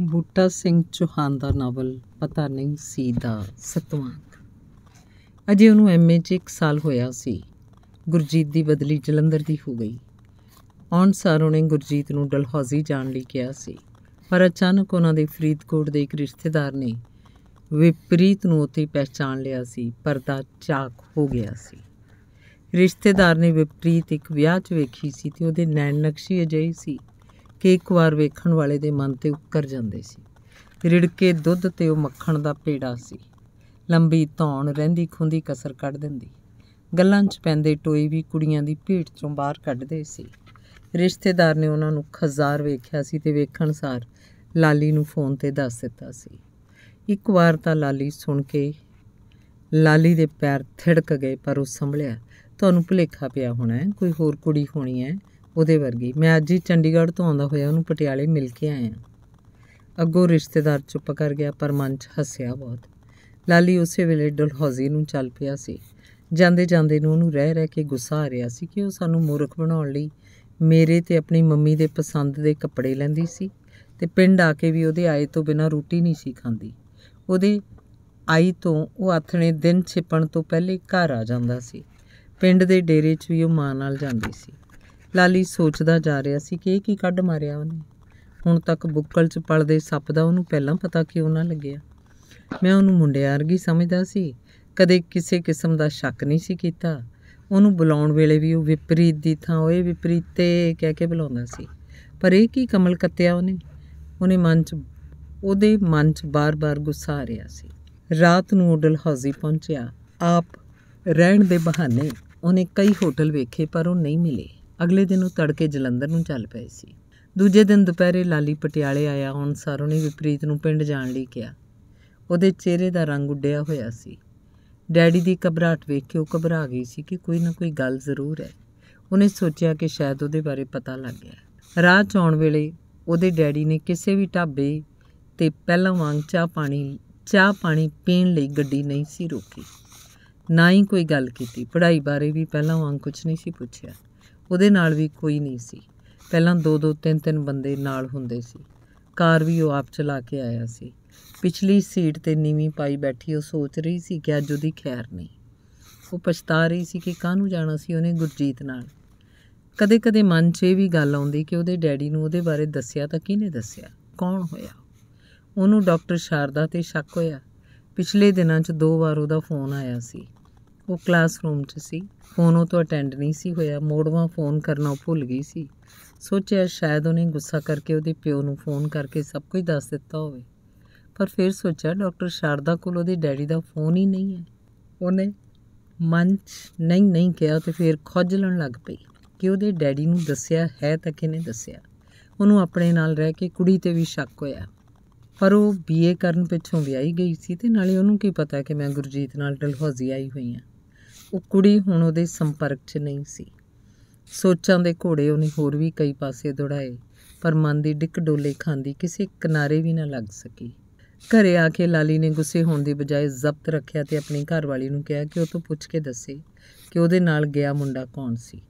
ਬੂਟਾ ਸਿੰਘ ਚੋਹਾਨ ਦਾ ਨਾਵਲ ਪਤਾ ਨਹੀਂ ਸੀ ਦਾ ਸਤਵਾਂ ਅਜੇ ਉਹਨੂੰ ਐਮਏ 'ਚ 1 ਸਾਲ ਹੋਇਆ ਸੀ ਗੁਰਜੀਤ ਦੀ ਬਦਲੀ ਜਲੰਧਰ ਦੀ ਹੋ ਗਈ ਔਨ ਸਾਰੋਂ ਉਹਨੇ ਗੁਰਜੀਤ ਨੂੰ ਡਲਹੌਜ਼ੀ ਜਾਣ ਲਈ ਕਿਹਾ ਸੀ ਪਰ ਅਚਾਨਕ ਉਹਨਾਂ ਦੇ ਫਰੀਦਕੋਟ ਦੇ ਇੱਕ ਰਿਸ਼ਤੇਦਾਰ ਨੇ ਵਿਪਰੀਤ ਨੂੰ ਉੱਥੇ ਪਛਾਣ ਲਿਆ ਸੀ ਪਰਦਾ ਚਾਕ ਹੋ ਗਿਆ ਸੀ ਰਿਸ਼ਤੇਦਾਰ ਨੇ ਵਿਪਰੀਤ ਇੱਕ ਵਿਆਹ 'ਚ ਵੇਖੀ ਸੀ ਤੇ ਉਹਦੇ ਨੈਣ ਨਕਸ਼ੀ ਅਜਿਹੀ ਸੀ ਕਿ ਇੱਕ ਵਾਰ ਵੇਖਣ ਵਾਲੇ ਦੇ ਮਨ ਤੇ ਉੱਕਰ ਜਾਂਦੇ ਸੀ ਰਿੜਕੇ ਦੁੱਧ ਤੇ ਉਹ ਮੱਖਣ ਦਾ ਪੇੜਾ ਸੀ ਲੰਬੀ ਧੌਣ ਰਹਿੰਦੀ ਖੁੰਦੀ ਕਸਰ ਕੱਢ ਦਿੰਦੀ ਗੱਲਾਂ 'ਚ ਪੈਂਦੇ ਟੋਈ ਵੀ ਕੁੜੀਆਂ ਦੀ ਭੇਟ ਚੋਂ ਬਾਹਰ ਕੱਢਦੇ ਸੀ ਰਿਸ਼ਤੇਦਾਰ ਨੇ ਉਹਨਾਂ ਨੂੰ ਖਜ਼ਾਰ ਵੇਖਿਆ ਸੀ ਤੇ ਵੇਖਣ ਸਾਰ ਲਾਲੀ ਨੂੰ ਫੋਨ ਤੇ ਦੱਸ ਦਿੱਤਾ ਸੀ ਇੱਕ ਵਾਰ ਤਾਂ ਲਾਲੀ ਸੁਣ ਕੇ ਲਾਲੀ ਦੇ ਪੈਰ ਥਿੜਕ ਗਏ ਪਰ ਉਹ ਸੰਭਲਿਆ ਤੁਹਾਨੂੰ ਭੁਲੇਖਾ ਪਿਆ ਹੋਣਾ ਹੈ ਕੋਈ ਹੋਰ ਕੁੜੀ ਹੋਣੀ ਹੈ ਉਹਦੇ ਵਰਗੀ ਮੈਂ ਅੱਜ ਹੀ ਚੰਡੀਗੜ੍ਹ ਤੋਂ ਆਉਂਦਾ ਹੋਇਆ ਉਹਨੂੰ ਪਟਿਆਲੇ ਮਿਲ ਕੇ ਆਇਆ ਅੱਗੋਂ ਰਿਸ਼ਤੇਦਾਰ ਚੁੱਪ ਕਰ ਗਿਆ ਪਰ ਮਨ 'ਚ ਹੱਸਿਆ ਬਹੁਤ ਲਾਲੀ ਉਸੇ ਵੇਲੇ ਡਲਹੌਜ਼ੀ ਨੂੰ ਚੱਲ ਪਿਆ ਸੀ ਜਾਂਦੇ ਜਾਂਦੇ ਨੂੰ ਉਹਨੂੰ ਰਹਿ ਰਹਿ ਕੇ ਗੁੱਸਾ ਆ ਰਿਹਾ ਸੀ ਕਿ ਉਹ ਸਾਨੂੰ ਮੂਰਖ ਬਣਾਉਣ ਲਈ ਮੇਰੇ ਤੇ ਆਪਣੀ ਮੰਮੀ ਦੇ ਪਸੰਦ ਦੇ ਕੱਪੜੇ ਲੈਂਦੀ ਸੀ ਤੇ ਪਿੰਡ ਆ ਕੇ ਵੀ ਉਹਦੇ ਆਏ ਤੋਂ ਬਿਨਾ ਰੋਟੀ ਨਹੀਂ ਸੀ ਖਾਂਦੀ ਉਹਦੇ ਆਈ ਤੋਂ ਉਹ ਆਥਣੇ ਦਿਨ ਛਿਪਣ ਤੋਂ ਪਹਿਲੇ ਘਰ ਆ ਜਾਂਦਾ ਸੀ ਪਿੰਡ ਦੇ ਡੇਰੇ 'ਚ ਵੀ ਉਹ ਮਾਂ ਨਾਲ ਜਾਂਦੀ ਸੀ ਲਾਲੀ ਸੋਚਦਾ ਜਾ ਰਿਹਾ ਸੀ ਕਿ ਇਹ ਕੀ ਕੱਢ ਮਾਰਿਆ ਉਹਨੇ ਹੁਣ ਤੱਕ ਬੁੱਕਲ 'ਚ ਪਲਦੇ ਸੱਪ ਦਾ ਉਹਨੂੰ ਪਹਿਲਾਂ ਪਤਾ ਕਿਉਂ ਨਾ ਲੱਗਿਆ ਮੈਂ ਉਹਨੂੰ ਮੁੰਡਿਆ ਵਰਗੀ ਸਮਝਦਾ ਸੀ ਕਦੇ ਕਿਸੇ ਕਿਸਮ ਦਾ ਸ਼ੱਕ ਨਹੀਂ ਸੀ ਕੀਤਾ ਉਹਨੂੰ ਬੁਲਾਉਣ ਵੇਲੇ ਵੀ ਉਹ ਵਿਪਰੀਤ ਦੀ ਥਾਂ ਇਹ ਵਿਪਰੀਤੇ ਕਹਿ ਕੇ ਬੁਲਾਉਂਦਾ ਸੀ ਪਰ ਇਹ ਕੀ ਕਮਲ ਕੱਤਿਆ ਉਹਨੇ ਉਹਨੇ ਮਨ 'ਚ ਉਹਦੇ ਮਨ 'ਚ ਬਾਰ-ਬਾਰ ਗੁੱਸਾ ਆ ਰਿਹਾ ਸੀ ਰਾਤ ਨੂੰ ਉਹ ਹੌਜ਼ੀ ਪਹੁੰਚਿਆ ਆਪ ਰਹਿਣ ਦੇ ਬਹਾਨੇ ਉਹਨੇ ਕਈ ਹੋਟਲ ਵੇਖੇ ਪਰ ਉਹ ਨਹੀਂ ਮਿਲੇ ਅਗਲੇ ਦਿਨ ਉਹ ਤੜਕੇ ਜਲੰਧਰ ਨੂੰ ਚੱਲ ਪਏ ਸੀ ਦੂਜੇ ਦਿਨ ਦੁਪਹਿਰੇ ਲਾਲੀ ਪਟਿਆਲੇ ਆਇਆ ਹੁਣ ਸਾਰੋਂ ਨੇ ਵਿਪਰੀਤ ਨੂੰ ਪਿੰਡ ਜਾਣ ਲਈ ਕਿਹਾ ਉਹਦੇ ਚਿਹਰੇ ਦਾ ਰੰਗ ਉੱਡਿਆ ਹੋਇਆ ਸੀ ਡੈਡੀ ਦੀ ਕਬਰਾਟ ਵੇਖ ਕੇ ਉਹ ਘਬਰਾ ਗਈ ਸੀ ਕਿ ਕੋਈ ਨਾ ਕੋਈ ਗੱਲ ਜ਼ਰੂਰ ਹੈ ਉਹਨੇ ਸੋਚਿਆ ਕਿ ਸ਼ਾਇਦ ਉਹਦੇ ਬਾਰੇ ਪਤਾ ਲੱਗ ਗਿਆ ਰਾਹ ਚ ਆਉਣ ਵੇਲੇ ਉਹਦੇ ਡੈਡੀ ਨੇ ਕਿਸੇ ਵੀ ਢਾਬੇ ਤੇ ਪਹਿਲਾਂ ਵਾਂਗ ਚਾਹ ਪਾਣੀ ਚਾਹ ਪਾਣੀ ਪੀਣ ਲਈ ਗੱਡੀ ਨਹੀਂ ਸੀ ਰੋਕੀ ਨਾ ਹੀ ਕੋਈ ਗੱਲ ਕੀਤੀ ਪੜ੍ਹਾਈ ਬਾਰੇ ਵੀ ਪਹਿਲਾਂ ਵਾਂਗ ਕੁਝ ਨਹੀਂ ਸੀ ਪੁੱਛਿਆ ਉਹਦੇ ਨਾਲ ਵੀ ਕੋਈ ਨਹੀਂ ਸੀ ਪਹਿਲਾਂ ਦੋ ਦੋ ਤਿੰਨ ਤਿੰਨ ਬੰਦੇ ਨਾਲ ਹੁੰਦੇ ਸੀ ਕਾਰ ਵੀ ਉਹ ਆਪ ਚਲਾ ਕੇ ਆਇਆ ਸੀ ਪਿਛਲੀ ਸੀਟ ਤੇ ਨੀਵੀਂ ਪਾਈ ਬੈਠੀ ਉਹ ਸੋਚ ਰਹੀ ਸੀ ਕਿ ਅੱਜ ਉਹਦੀ ਖੈਰ ਨਹੀਂ ਉਹ ਪਛਤਾ ਰਹੀ ਸੀ ਕਿ ਕਾਹਨੂੰ ਜਾਣਾ ਸੀ ਉਹਨੇ ਗੁਰਜੀਤ ਨਾਲ ਕਦੇ-ਕਦੇ ਮਨ 'ਚ ਇਹ ਵੀ ਗੱਲ ਆਉਂਦੀ ਕਿ ਉਹਦੇ ਡੈਡੀ ਨੂੰ ਉਹਦੇ ਬਾਰੇ ਦੱਸਿਆ ਤਾਂ ਕਿਹਨੇ ਦੱਸਿਆ ਕੌਣ ਹੋਇਆ ਉਹਨੂੰ ਡਾਕਟਰ ਸ਼ਾਰਦਾ ਤੇ ਸ਼ੱਕ ਹੋਇਆ ਪਿਛਲੇ ਦਿਨਾਂ 'ਚ ਦੋ ਵਾਰ ਉਹਦਾ ਫੋਨ ਆਇਆ ਸੀ ਉਹ ਕਲਾਸਰੂਮ 'ਚ ਸੀ ਫੋਨ ਉਹ ਤੋਂ ਅਟੈਂਡ ਨਹੀਂ ਸੀ ਹੋਇਆ ਮੋੜਵਾ ਫੋਨ ਕਰਨਾ ਭੁੱਲ ਗਈ ਸੀ ਸੋਚਿਆ ਸ਼ਾਇਦ ਉਹਨੇ ਗੁੱਸਾ ਕਰਕੇ ਉਹਦੇ ਪਿਓ ਨੂੰ ਫੋਨ ਕਰਕੇ ਸਭ ਕੁਝ ਦੱਸ ਦਿੱਤਾ ਹੋਵੇ ਪਰ ਫਿਰ ਸੋਚਿਆ ਡਾਕਟਰ ਸ਼ਾਰਦਾ ਕੋਲ ਉਹਦੇ ਡੈਡੀ ਦਾ ਫੋਨ ਹੀ ਨਹੀਂ ਹੈ ਉਹਨੇ ਮਨ ਨਹੀਂ ਨਹੀਂ ਕਿਹਾ ਤੇ ਫਿਰ ਖੋਜਲਣ ਲੱਗ ਪਈ ਕਿ ਉਹਦੇ ਡੈਡੀ ਨੂੰ ਦੱਸਿਆ ਹੈ ਤਾਂ ਕਿਨੇ ਦੱਸਿਆ ਉਹਨੂੰ ਆਪਣੇ ਨਾਲ ਰਹਿ ਕੇ ਕੁੜੀ ਤੇ ਵੀ ਸ਼ੱਕ ਹੋਇਆ ਪਰ ਉਹ ਬੀਏ ਕਰਨ ਪਿੱਛੋਂ ਵਿਆਹੀ ਗਈ ਸੀ ਤੇ ਨਾਲੇ ਉਹਨੂੰ ਕੀ ਪਤਾ ਕਿ ਮੈਂ ਗੁਰਜੀਤ ਨਾਲ ਡਲਹੌਜ਼ੀ ਆਈ ਹੋਈ ਹਾਂ ਉਹ ਕੁੜੀ ਹੁਣ ਉਹਦੇ ਸੰਪਰਕ 'ਚ ਨਹੀਂ ਸੀ ਸੋਚਾਂ ਦੇ ਘੋੜੇ ਉਹਨੇ ਹੋਰ ਵੀ ਕਈ ਪਾਸੇ ਦੌੜਾਏ ਪਰ ਮਨ ਦੀ ਡਿੱਕ ਡੋਲੇ ਖਾਂਦੀ ਕਿਸੇ ਕਿਨਾਰੇ ਵੀ ਨਾ ਲੱਗ ਸਕੀ ਘਰੇ ਆ ਕੇ ਲਾਲੀ ਨੇ ਗੁੱਸੇ ਹੋਣ ਦੀ ਬਜਾਏ ਜ਼ਬਤ ਰੱਖਿਆ ਤੇ ਆਪਣੀ ਘਰਵਾਲੀ ਨੂੰ ਕਿਹਾ ਕਿ ਉਹ ਤੋਂ ਪੁੱਛ ਕੇ ਦੱਸੇ ਕਿ ਉਹਦੇ ਨਾਲ ਗਿਆ ਮੁੰਡਾ ਕੌਣ ਸੀ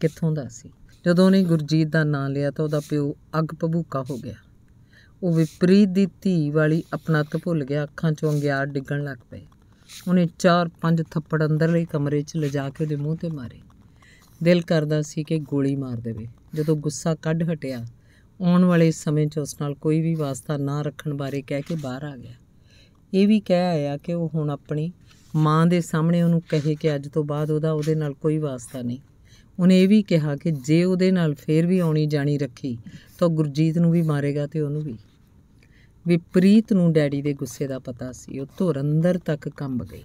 ਕਿੱਥੋਂ ਦਾ ਸੀ ਜਦੋਂ ਉਹਨੇ ਗੁਰਜੀਤ ਦਾ ਨਾਂ ਲਿਆ ਤਾਂ ਉਹਦਾ ਪਿਓ ਅੱਗ ਭਬੂਕਾ ਹੋ ਗਿਆ ਉਹ ਵਿਪਰੀਤ ਦੀ ਧੀ ਵਾਲੀ ਆਪਣਾ ਭੁੱਲ ਗਿਆ ਅੱਖਾਂ ਚੋਂ ਅੰਗਿਆਰ ਡਿੱਗਣ ਲੱਗ ਪਏ ਉਹਨੇ ਚਾਰ ਪੰਜ ਥੱਪੜ ਅੰਦਰਲੇ ਕਮਰੇ 'ਚ ਲਿਜਾ ਕੇ ਉਹਦੇ ਮੂੰਹ ਤੇ ਮਾਰੇ ਦਿਲ ਕਰਦਾ ਸੀ ਕਿ ਗੋਲੀ ਮਾਰ ਦੇਵੇ ਜਦੋਂ ਗੁੱਸਾ ਕੱਢ ਹਟਿਆ ਆਉਣ ਵਾਲੇ ਸਮੇਂ 'ਚ ਉਸ ਨਾਲ ਕੋਈ ਵੀ ਵਾਸਤਾ ਨਾ ਰੱਖਣ ਬਾਰੇ ਕਹਿ ਕੇ ਬਾਹਰ ਆ ਗਿਆ ਇਹ ਵੀ ਕਹਿ ਆਇਆ ਕਿ ਉਹ ਹੁਣ ਆਪਣੀ ਮਾਂ ਦੇ ਸਾਹਮਣੇ ਉਹਨੂੰ ਕਹੇ ਕਿ ਅੱਜ ਤੋਂ ਬਾਅਦ ਉਹਦਾ ਉਹਦੇ ਨਾਲ ਕੋਈ ਵਾਸਤਾ ਨਹੀਂ ਉਹਨੇ ਇਹ ਵੀ ਕਿਹਾ ਕਿ ਜੇ ਉਹਦੇ ਨਾਲ ਫੇਰ ਵੀ ਆਉਣੀ ਜਾਣੀ ਰੱਖੀ ਤਾਂ ਗੁਰਜੀਤ ਨੂੰ ਵੀ ਮਾਰੇਗਾ ਤੇ ਉਹਨੂੰ ਵੀ ਵਿਪਰੀਤ ਨੂੰ ਡੈਡੀ ਦੇ ਗੁੱਸੇ ਦਾ ਪਤਾ ਸੀ ਉਹ ਧੁਰੰਦਰ ਤੱਕ ਕੰਬ ਗਈ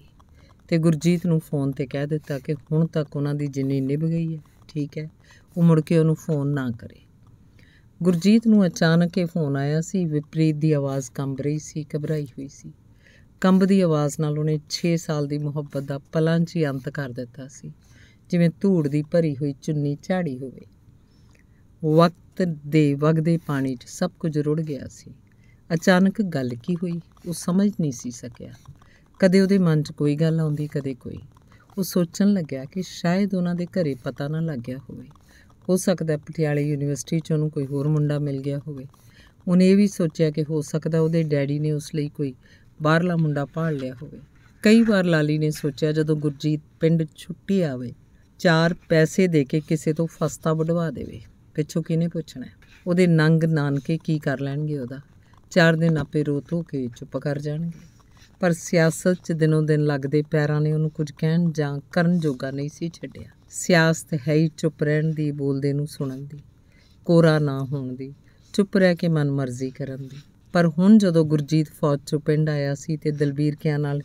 ਤੇ ਗੁਰਜੀਤ ਨੂੰ ਫੋਨ ਤੇ ਕਹਿ ਦਿੱਤਾ ਕਿ ਹੁਣ ਤੱਕ ਉਹਨਾਂ ਦੀ ਜਿੰਨੀ ਨਿਭ ਗਈ ਹੈ ਠੀਕ ਹੈ ਉਹ ਮੁੜ ਕੇ ਉਹਨੂੰ ਫੋਨ ਨਾ ਕਰੇ ਗੁਰਜੀਤ ਨੂੰ ਅਚਾਨਕ ਇਹ ਫੋਨ ਆਇਆ ਸੀ ਵਿਪਰੀਤ ਦੀ ਆਵਾਜ਼ ਕੰਬ ਰਹੀ ਸੀ ਘਬਰਾਈ ਹੋਈ ਸੀ ਕੰਬ ਦੀ ਆਵਾਜ਼ ਨਾਲ ਉਹਨੇ 6 ਸਾਲ ਦੀ ਮੁਹੱਬਤ ਦਾ ਪਲਾਂ 'ਚ ਅੰਤ ਕਰ ਦਿੱਤਾ ਸੀ ਜਿਵੇਂ ਧੂੜ ਦੀ ਭਰੀ ਹੋਈ ਚੁੰਨੀ ਝਾੜੀ ਹੋਵੇ ਵਕਤ ਦੇ ਵਗਦੇ ਪਾਣੀ 'ਚ ਸਭ ਕੁਝ ਰੁੜ ਗਿਆ ਸੀ ਅਚਾਨਕ ਗੱਲ ਕੀ ਹੋਈ ਉਹ ਸਮਝ ਨਹੀਂ ਸੀ ਸਕਿਆ ਕਦੇ ਉਹਦੇ ਮਨ 'ਚ ਕੋਈ ਗੱਲ ਆਉਂਦੀ ਕਦੇ ਕੋਈ ਉਹ ਸੋਚਣ ਲੱਗਿਆ ਕਿ ਸ਼ਾਇਦ ਉਹਨਾਂ ਦੇ ਘਰੇ ਪਤਾ ਨਾ ਲੱਗਿਆ ਹੋਵੇ ਹੋ ਸਕਦਾ ਪਟਿਆਲੇ ਯੂਨੀਵਰਸਿਟੀ 'ਚ ਉਹਨੂੰ ਕੋਈ ਹੋਰ ਮੁੰਡਾ ਮਿਲ ਗਿਆ ਹੋਵੇ ਉਹਨੇ ਇਹ ਵੀ ਸੋਚਿਆ ਕਿ ਹੋ ਸਕਦਾ ਉਹਦੇ ਡੈਡੀ ਨੇ ਉਸ ਲਈ ਕੋਈ ਬਾਹਰਲਾ ਮੁੰਡਾ ਪਾਲ ਲਿਆ ਹੋਵੇ ਕਈ ਵਾਰ ਲਾਲੀ ਨੇ ਸੋਚਿਆ ਜਦੋਂ ਗੁਰਜੀਤ ਪਿੰਡ ਛੁੱਟੀ ਆਵੇ ਚਾਰ ਪੈਸੇ ਦੇ ਕੇ ਕਿਸੇ ਤੋਂ ਫਸਤਾ ਵਢਵਾ ਦੇਵੇ ਪਿੱਛੋਂ ਕਿਹਨੇ ਪੁੱਛਣਾ ਉਹਦੇ ਨੰਗ ਨਾਨਕੇ ਕੀ ਕਰ ਲੈਣਗੇ ਉਹਦਾ ਚਾਰ ਦਿਨ ਆਪੇ ਰੋ ਤੋ ਕੇ ਚੁੱਪ ਕਰ ਜਾਣਗੇ ਪਰ ਸਿਆਸਤ 'ਚ ਦਿਨੋਂ ਦਿਨ ਲੱਗਦੇ ਪੈਰਾਂ ਨੇ ਉਹਨੂੰ ਕੁਝ ਕਹਿਣ ਜਾਂ ਕਰਨ ਜੋਗਾ ਨਹੀਂ ਸੀ ਛੱਡਿਆ ਸਿਆਸਤ ਹੈ ਹੀ ਚੁੱਪ ਰਹਿਣ ਦੀ ਬੋਲਦੇ ਨੂੰ ਸੁਣਨ ਦੀ ਕੋਰਾ ਨਾ ਹੋਣ ਦੀ ਚੁੱਪ ਰਹਿ ਕੇ ਮਨਮਰਜ਼ੀ ਕਰਨ ਦੀ ਪਰ ਹੁਣ ਜਦੋਂ ਗੁਰਜੀਤ ਫੌਜ ਚੋਂ ਪਿੰਡ ਆਇਆ ਸੀ ਤੇ ਦਲਬੀਰ ਕਿਆਂ ਨਾਲ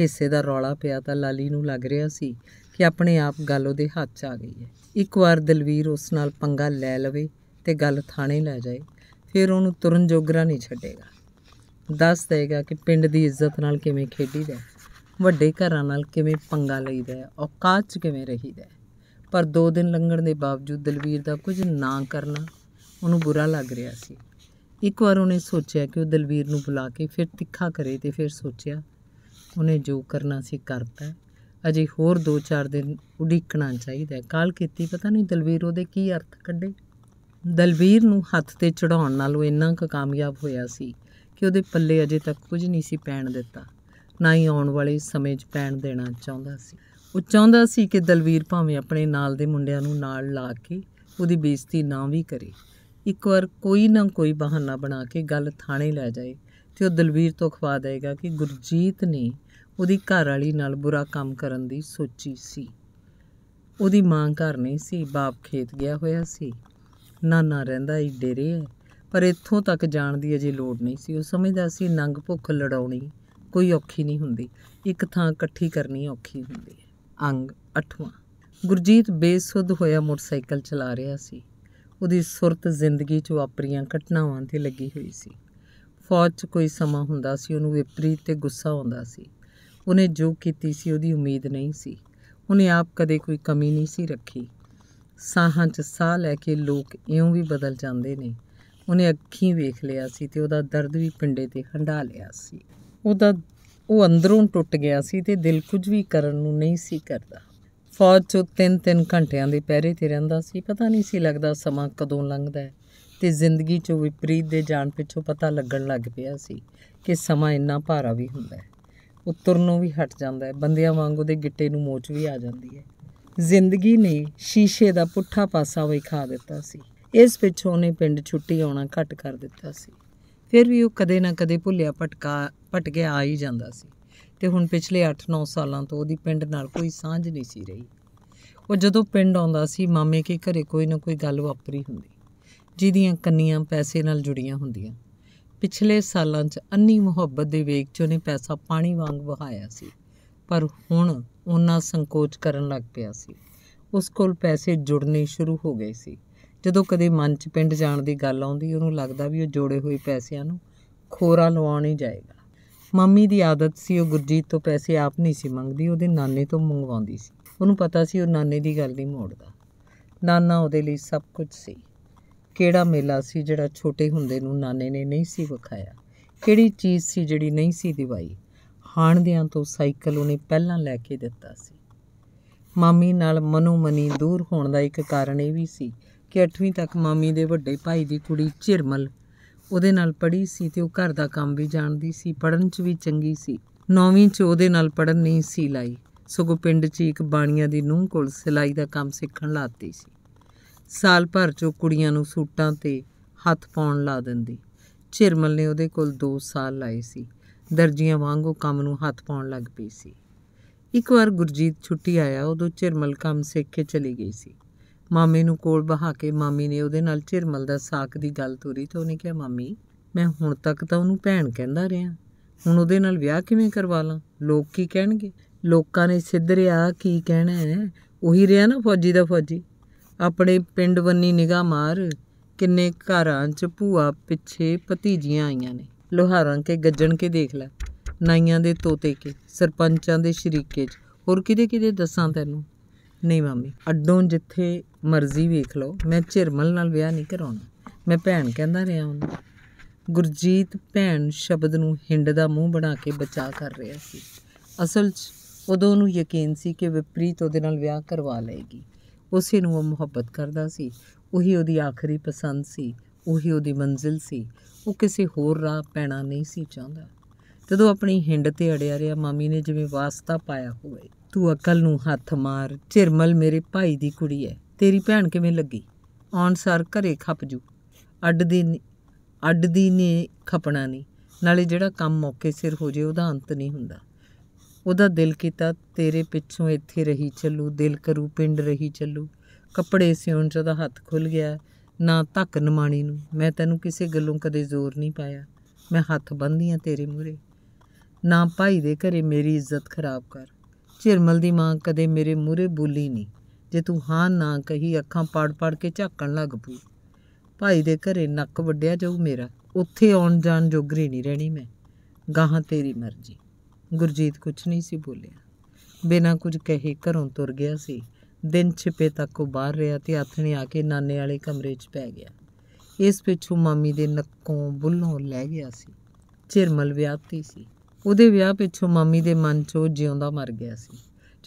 ਹਿੱਸੇ ਦਾ ਰੌਲਾ ਪਿਆ ਤਾਂ ਲਾਲੀ ਨੂੰ ਲੱਗ ਰਿਹਾ ਸੀ ਕਿ ਆਪਣੇ ਆਪ ਗੱਲ ਉਹਦੇ ਹੱਥ 'ਚ ਆ ਗਈ ਹੈ ਇੱਕ ਵਾਰ ਦਲਵੀਰ ਉਸ ਨਾਲ ਪੰਗਾ ਲੈ ਲਵੇ ਤੇ ਗੱਲ ਥਾਣੇ ਲੈ ਜਾਏ ਫਿਰ ਉਹਨੂੰ ਤੁਰਨ ਜੋਗਰਾ ਨਹੀਂ ਛੱਡੇਗਾ ਦੱਸ ਦੇਗਾ ਕਿ ਪਿੰਡ ਦੀ ਇੱਜ਼ਤ ਨਾਲ ਕਿਵੇਂ ਖੇਡੀਦਾ ਵੱਡੇ ਘਰਾਂ ਨਾਲ ਕਿਵੇਂ ਪੰਗਾ ਲਈਦਾ ਔਕਾਤ 'ਚ ਕਿਵੇਂ ਰਹੀਦਾ ਪਰ 2 ਦਿਨ ਲੰਘਣ ਦੇ ਬਾਵਜੂਦ ਦਲਵੀਰ ਦਾ ਕੁਝ ਨਾ ਕਰਨਾ ਉਹਨੂੰ ਬੁਰਾ ਲੱਗ ਰਿਹਾ ਸੀ ਇੱਕ ਵਾਰ ਉਹਨੇ ਸੋਚਿਆ ਕਿ ਉਹ ਦਲਵੀਰ ਨੂੰ ਬੁਲਾ ਕੇ ਫਿਰ ਤਿੱਖਾ ਕਰੇ ਤੇ ਫਿਰ ਸੋਚਿਆ ਉਹਨੇ ਜੋ ਕਰਨਾ ਸੀ ਕਰਤਾ ਅਜੇ ਹੋਰ 2-4 ਦਿਨ ਉਡੀਕਣਾ ਚਾਹੀਦਾ ਕਾਲ ਕੀਤੀ ਪਤਾ ਨਹੀਂ ਦਲਵੀਰ ਉਹਦੇ ਕੀ ਅਰਥ ਕੱਢੇ ਦਲਵੀਰ ਨੂੰ ਹੱਥ ਤੇ ਚੜਾਉਣ ਨਾਲ ਉਹ ਇੰਨਾ ਕੁ ਕਾਮਯਾਬ ਹੋਇਆ ਸੀ ਕਿ ਉਹਦੇ ਪੱਲੇ ਅਜੇ ਤੱਕ ਕੁਝ ਨਹੀਂ ਸੀ ਪੈਣ ਦਿੱਤਾ ਨਾ ਹੀ ਆਉਣ ਵਾਲੇ ਸਮੇਂ 'ਚ ਪੈਣ ਦੇਣਾ ਚਾਹੁੰਦਾ ਸੀ ਉਹ ਚਾਹੁੰਦਾ ਸੀ ਕਿ ਦਲਵੀਰ ਭਾਵੇਂ ਆਪਣੇ ਨਾਲ ਦੇ ਮੁੰਡਿਆਂ ਨੂੰ ਨਾਲ ਲਾ ਕੇ ਉਹਦੀ ਬੇਇੱਜ਼ਤੀ ਨਾ ਵੀ ਕਰੇ ਇੱਕ ਵਾਰ ਕੋਈ ਨਾ ਕੋਈ ਬਹਾਨਾ ਬਣਾ ਕੇ ਗੱਲ ਥਾਣੇ ਲੈ ਜਾਏ ਤੇ ਉਹ ਦਲਵੀਰ ਤੋਂ ਖਵਾ ਦੇਗਾ ਕਿ ਗੁਰਜੀਤ ਨੇ ਉਹਦੀ ਘਰ ਵਾਲੀ ਨਾਲ ਬੁਰਾ ਕੰਮ ਕਰਨ ਦੀ ਸੋਚੀ ਸੀ ਉਹਦੀ ਮਾਂ ਘਰ ਨਹੀਂ ਸੀ ਬਾਪ ਖੇਤ ਗਿਆ ਹੋਇਆ ਸੀ ਨਾਨਾ ਰਹਿੰਦਾ ਈ ਡੇਰੇ ਪਰ ਇੱਥੋਂ ਤੱਕ ਜਾਣ ਦੀ ਅਜੇ ਲੋੜ ਨਹੀਂ ਸੀ ਉਹ ਸਮਝਦਾ ਸੀ ਨੰਗ ਭੁੱਖ ਲੜਾਉਣੀ ਕੋਈ ਔਖੀ ਨਹੀਂ ਹੁੰਦੀ ਇੱਕ ਥਾਂ ਇਕੱਠੀ ਕਰਨੀ ਔਖੀ ਹੁੰਦੀ ਹੈ ਅੰਗ 8ਵਾਂ ਗੁਰਜੀਤ ਬੇਸੁੱਧ ਹੋਇਆ ਮੋਟਰਸਾਈਕਲ ਚਲਾ ਰਿਹਾ ਸੀ ਉਹਦੀ ਸੁਰਤ ਜ਼ਿੰਦਗੀ 'ਚ ਵਾਪਰੀਆਂ ਘਟਨਾਵਾਂ ਤੇ ਲੱਗੀ ਹੋਈ ਸੀ ਫੌਜ 'ਚ ਕੋਈ ਸਮਾਂ ਹੁੰਦਾ ਸੀ ਉਹਨੂੰ ਵਿਪਰੀਤ ਤੇ ਗੁੱਸਾ ਆਉਂਦਾ ਸੀ ਉਹਨੇ ਜੋ ਕੀਤੀ ਸੀ ਉਹਦੀ ਉਮੀਦ ਨਹੀਂ ਸੀ ਉਹਨੇ ਆਪ ਕਦੇ ਕੋਈ ਕਮੀ ਨਹੀਂ ਸੀ ਰੱਖੀ ਸਾਹਾਂ 'ਚ ਸਾਹ ਲੈ ਕੇ ਲੋਕ ਇਉਂ ਵੀ ਬਦਲ ਜਾਂਦੇ ਨੇ ਉਹਨੇ ਅੱਖੀਂ ਵੇਖ ਲਿਆ ਸੀ ਤੇ ਉਹਦਾ ਦਰਦ ਵੀ ਪਿੰਡੇ ਤੇ ਹੰਡਾ ਲਿਆ ਸੀ ਉਹਦਾ ਉਹ ਅੰਦਰੋਂ ਟੁੱਟ ਗਿਆ ਸੀ ਤੇ ਦਿਲ ਕੁਝ ਵੀ ਕਰਨ ਨੂੰ ਨਹੀਂ ਸੀ ਕਰਦਾ ਫੌਜ 'ਚ ਤਿੰਨ-ਤਿੰਨ ਘੰਟਿਆਂ ਦੇ ਪਹਿਰੇ ਤੇ ਰਹਿੰਦਾ ਸੀ ਪਤਾ ਨਹੀਂ ਸੀ ਲੱਗਦਾ ਸਮਾਂ ਕਦੋਂ ਲੰਘਦਾ ਹੈ ਤੇ ਜ਼ਿੰਦਗੀ 'ਚੋਂ ਵਿਪਰੀਤ ਦੇ ਜਾਣ ਪਿੱਛੋਂ ਪਤਾ ਲੱਗਣ ਲੱਗ ਪਿਆ ਸੀ ਕਿ ਸਮਾਂ ਇੰਨਾ ਭਾਰਾ ਵੀ ਹੁੰਦਾ ਹੈ ਉੱਤਰ ਨੂੰ ਵੀ ਹਟ ਜਾਂਦਾ ਹੈ ਬੰਦਿਆਂ ਵਾਂਗ ਉਹਦੇ ਗਿੱਟੇ ਨੂੰ ਮੋਚ ਵੀ ਆ ਜਾਂਦੀ ਹੈ ਜ਼ਿੰਦਗੀ ਨੇ ਸ਼ੀਸ਼ੇ ਦਾ ਪੁੱਠਾ ਪਾਸਾ ਵਿਖਾ ਦਿੱਤਾ ਸੀ ਇਸ ਪਿੱਛੋਂ ਉਹਨੇ ਪਿੰਡ ਛੁੱਟੀ ਆਉਣਾ ਘੱਟ ਕਰ ਦਿੱਤਾ ਸੀ ਫਿਰ ਵੀ ਉਹ ਕਦੇ ਨਾ ਕਦੇ ਭੁੱਲਿਆ ਪਟਕਾ ਭਟਕਿਆ ਆ ਹੀ ਜਾਂਦਾ ਸੀ ਤੇ ਹੁਣ ਪਿਛਲੇ 8-9 ਸਾਲਾਂ ਤੋਂ ਉਹਦੀ ਪਿੰਡ ਨਾਲ ਕੋਈ ਸਾਂਝ ਨਹੀਂ ਸੀ ਰਹੀ ਉਹ ਜਦੋਂ ਪਿੰਡ ਆਉਂਦਾ ਸੀ ਮਾਮੇ ਕੇ ਘਰੇ ਕੋਈ ਨਾ ਕੋਈ ਗੱਲ ਵਾਪਰੀ ਹੁੰਦੀ ਜਿਹਦੀਆਂ ਕੰਨੀਆਂ ਪੈਸੇ ਨਾਲ ਜੁੜੀਆਂ ਹੁੰਦੀਆਂ ਪਿਛਲੇ ਸਾਲਾਂ 'ਚ ਅੰਨੀ ਮੁਹੱਬਤ ਦੇ ਵੇਗ 'ਚ ਉਹਨੇ ਪੈਸਾ ਪਾਣੀ ਵਾਂਗ ਵਹਾਇਆ ਸੀ ਪਰ ਹੁਣ ਉਹਨਾਂ ਸੰਕੋਚ ਕਰਨ ਲੱਗ ਪਿਆ ਸੀ ਉਸ ਕੋਲ ਪੈਸੇ ਜੁੜਨੇ ਸ਼ੁਰੂ ਹੋ ਗਏ ਸੀ ਜਦੋਂ ਕਦੇ ਮਨ 'ਚ ਪਿੰਡ ਜਾਣ ਦੀ ਗੱਲ ਆਉਂਦੀ ਉਹਨੂੰ ਲੱਗਦਾ ਵੀ ਉਹ ਜੋੜੇ ਹੋਏ ਪੈਸਿਆਂ ਨੂੰ ਖੋਰਾ ਲਵਾਉਣ ਹੀ ਜਾਏਗਾ ਮੰਮੀ ਦੀ ਆਦਤ ਸੀ ਉਹ ਗੁਰਜੀਤ ਤੋਂ ਪੈਸੇ ਆਪ ਨਹੀਂ ਸੀ ਮੰਗਦੀ ਉਹਦੇ ਨਾਨੇ ਤੋਂ ਮੰਗਵਾਉਂਦੀ ਸੀ ਉਹਨੂੰ ਪਤਾ ਸੀ ਉਹ ਨਾਨੇ ਦੀ ਗੱਲ ਨਹੀਂ ਮੋੜਦਾ ਨਾਨਾ ਉਹਦੇ ਲਈ ਸਭ ਕੁਝ ਸੀ ਕਿਹੜਾ ਮੇਲਾ ਸੀ ਜਿਹੜਾ ਛੋਟੇ ਹੁੰਦੇ ਨੂੰ ਨਾਨੇ ਨੇ ਨਹੀਂ ਸੀ ਵਿਖਾਇਆ ਕਿਹੜੀ ਚੀਜ਼ ਸੀ ਜਿਹੜੀ ਨਹੀਂ ਸੀ ਦਿਵਾਈ ਹਾਣਦਿਆਂ ਤੋਂ ਸਾਈਕਲ ਉਹਨੇ ਪਹਿਲਾਂ ਲੈ ਕੇ ਦਿੱਤਾ ਸੀ ਮਾਮੀ ਨਾਲ ਮਨੋਮਨੀ ਦੂਰ ਹੋਣ ਦਾ ਇੱਕ ਕਾਰਨ ਇਹ ਵੀ ਸੀ ਕਿ 8ਵੀਂ ਤੱਕ ਮਾਮੀ ਦੇ ਵੱਡੇ ਭਾਈ ਦੀ ਕੁੜੀ ਚਿਰਮਲ ਉਹਦੇ ਨਾਲ ਪੜ੍ਹੀ ਸੀ ਤੇ ਉਹ ਘਰ ਦਾ ਕੰਮ ਵੀ ਜਾਣਦੀ ਸੀ ਪੜਨ 'ਚ ਵੀ ਚੰਗੀ ਸੀ 9ਵੀਂ 'ਚ ਉਹਦੇ ਨਾਲ ਪੜਨ ਨਹੀਂ ਸੀ ਲਾਈ ਸਗੋਂ ਪਿੰਡ 'ਚ ਇੱਕ ਬਾਣੀਆਂ ਦੀ ਨੂੰਹ ਕੋਲ ਸਿਲਾਈ ਦਾ ਕੰਮ ਸਿੱਖਣ ਲਾਤੀ ਸੀ ਸਾਲ ਭਰ 'ਚ ਕੁੜੀਆਂ ਨੂੰ ਸੂਟਾਂ ਤੇ ਹੱਥ ਪਾਉਣ ਲਾ ਦਿੰਦੀ ਚਿਰਮਲ ਨੇ ਉਹਦੇ ਕੋਲ 2 ਸਾਲ ਲਾਏ ਸੀ ਦਰਜੀਆਂ ਵਾਂਗੂ ਕੰਮ ਨੂੰ ਹੱਥ ਪਾਉਣ ਲੱਗ ਪਈ ਸੀ ਇੱਕ ਵਾਰ ਗੁਰਜੀਤ ਛੁੱਟੀ ਆਇਆ ਉਦੋਂ ਚਿਰਮਲ ਕੰਮ ਸਿੱਖ ਕੇ ਚਲੀ ਗਈ ਸੀ ਮਾਮੇ ਨੂੰ ਕੋਲ ਬਹਾ ਕੇ ਮਾਮੀ ਨੇ ਉਹਦੇ ਨਾਲ ਚਿਰਮਲ ਦਾ ਸਾਕ ਦੀ ਗੱਲ ਤੋਰੀ ਤਾਂ ਉਹਨੇ ਕਿਹਾ ਮਾਮੀ ਮੈਂ ਹੁਣ ਤੱਕ ਤਾਂ ਉਹਨੂੰ ਭੈਣ ਕਹਿੰਦਾ ਰਿਹਾ ਹੁਣ ਉਹਦੇ ਨਾਲ ਵਿਆਹ ਕਿਵੇਂ ਕਰਵਾ ਲਾਂ ਲੋਕ ਕੀ ਕਹਿਣਗੇ ਲੋਕਾਂ ਨੇ ਸਿੱਧਰਿਆ ਕੀ ਕਹਿਣਾ ਹੈ ਉਹੀ ਰਿਹਾ ਨਾ ਫੌਜੀ ਦਾ ਫੌਜੀ ਆਪਣੇ ਪਿੰਡ ਬੰਨੀ ਨਿਗਾਹ ਮਾਰ ਕਿੰਨੇ ਘਰਾਂ 'ਚ ਭੂਆ ਪਿੱਛੇ ਭਤੀਜੀਆਂ ਆਈਆਂ ਨੇ ਲੋਹਾਰਾਂ ਕੇ ਗੱਜਣ ਕੇ ਦੇਖ ਲੈ ਨਾਈਆਂ ਦੇ ਤੋਤੇ ਕੇ ਸਰਪੰਚਾਂ ਦੇ ਸ਼ਰੀਕੇ ਚ ਹੋਰ ਕਿਦੇ ਕਿਦੇ ਦੱਸਾਂ ਤੈਨੂੰ ਨਹੀਂ ਮਾਮੀ ਅੱਡੋਂ ਜਿੱਥੇ ਮਰਜ਼ੀ ਵੇਖ ਲਓ ਮੈਂ ਝਿਰਮਲ ਨਾਲ ਵਿਆਹ ਨਹੀਂ ਕਰਾਉਣਾ ਮੈਂ ਭੈਣ ਕਹਿੰਦਾ ਰਿਹਾ ਹਾਂ ਗੁਰਜੀਤ ਭੈਣ ਸ਼ਬਦ ਨੂੰ ਹਿੰਡ ਦਾ ਮੂੰਹ ਬਣਾ ਕੇ ਬਚਾ ਕਰ ਰਿਹਾ ਸੀ ਅਸਲ 'ਚ ਉਦੋਂ ਨੂੰ ਯਕੀਨ ਸੀ ਕਿ ਵਿਪਰੀਤ ਉਹਦੇ ਨਾਲ ਵਿਆਹ ਕਰਵਾ ਲਏਗੀ ਉਸੇ ਨੂੰ ਉਹ ਮੁਹੱਬਤ ਕਰਦਾ ਸੀ ਉਹੀ ਉਹਦੀ ਆਖਰੀ ਪਸੰਦ ਸੀ ਉਹੀ ਉਹਦੀ ਮੰਜ਼ਿਲ ਸੀ ਉਹ ਕਿਸੇ ਹੋਰ ਰਾਹ ਪੈਣਾ ਨਹੀਂ ਸੀ ਚਾਹੁੰਦਾ ਜਦੋਂ ਆਪਣੀ ਹਿੰਡ ਤੇ ਅੜਿਆ ਰਿਹਾ ਮਾਮੀ ਨੇ ਜਿਵੇਂ ਵਾਸਤਾ ਪਾਇਆ ਹੋਵੇ ਤੂੰ ਅਕਲ ਨੂੰ ਹੱਥ ਮਾਰ ਝਿਰਮਲ ਮੇਰੇ ਭਾਈ ਦੀ ਕੁੜੀ ਐ ਤੇਰੀ ਭੈਣ ਕਿਵੇਂ ਲੱਗੀ ਆਨਸਰ ਘਰੇ ਖੱਪ ਜੂ ਅੱਡ ਦੀ ਅੱਡ ਦੀ ਨੇ ਖਪਣਾ ਨਹੀਂ ਨਾਲੇ ਜਿਹੜਾ ਕੰਮ ਮੌਕੇ ਸਿਰ ਹੋ ਜੇ ਉਹਦਾ ਅੰਤ ਨਹੀਂ ਹੁੰਦਾ ਉਹਦਾ ਦਿਲ ਕੀਤਾ ਤੇਰੇ ਪਿੱਛੋਂ ਇੱਥੇ ਰਹੀ ਚੱਲੂ ਦਿਲ ਕਰੂ ਪਿੰਡ ਰਹੀ ਚੱਲੂ ਕੱਪੜੇ ਸਿਉਣ ਚ ਉਹਦਾ ਹੱਥ ਖੁੱਲ ਗਿਆ ਨਾ ਧੱਕ ਨਮਾਣੀ ਨੂੰ ਮੈਂ ਤੈਨੂੰ ਕਿਸੇ ਗੱਲੋਂ ਕਦੇ ਜ਼ੋਰ ਨਹੀਂ ਪਾਇਆ ਮੈਂ ਹੱਥ ਬੰਨ੍ਹਦੀ ਆ ਤੇਰੇ ਮੂਰੇ ਨਾ ਭਾਈ ਦੇ ਘਰੇ ਮੇਰੀ ਇੱਜ਼ਤ ਖਰਾਬ ਕਰ ਝਿਰਮਲ ਦੀ ਮਾਂ ਕਦੇ ਮੇਰੇ ਮੂਰੇ ਬੋਲੀ ਨਹੀਂ ਜੇ ਤੂੰ ਹਾਂ ਨਾ ਕਹੀ ਅੱਖਾਂ ਪਾੜ-ਪਾੜ ਕੇ ਝਾਕਣ ਲੱਗ ਪੂ ਭਾਈ ਦੇ ਘਰੇ ਨੱਕ ਵੱਡਿਆ ਜਾਊ ਮੇਰਾ ਉੱਥੇ ਆਉਣ ਜਾਣ ਜੋਗਰੀ ਨਹੀਂ ਰਹਿਣੀ ਮੈਂ ਗਾਹਾਂ ਤੇਰੀ ਮਰਜ਼ੀ ਗੁਰਜੀਤ ਕੁਛ ਨਹੀਂ ਸੀ ਬੋਲਿਆ ਬਿਨਾਂ ਕੁਝ ਕਹੇ ਘਰੋਂ ਤੁਰ ਗਿਆ ਸੀ ਦਿਨ ਛਿਪੇ ਤੱਕ ਉਹ ਬਾਹਰ ਰਿਹਾ ਤੇ ਆਥਣੇ ਆ ਕੇ ਨਾਨੇ ਵਾਲੇ ਕਮਰੇ 'ਚ ਪੈ ਗਿਆ ਇਸ ਪਿੱਛੋਂ ਮਾਮੀ ਦੇ ਨੱਕੋਂ ਬੁੱਲੋਂ ਲੈ ਗਿਆ ਸੀ ਚਿਰਮਲ ਵਿਆਹਤੀ ਸੀ ਉਹਦੇ ਵਿਆਹ ਪਿੱਛੋਂ ਮਾਮੀ ਦੇ ਮਨ 'ਚ ਉਹ ਜਿਉਂਦਾ ਮਰ ਗਿਆ ਸੀ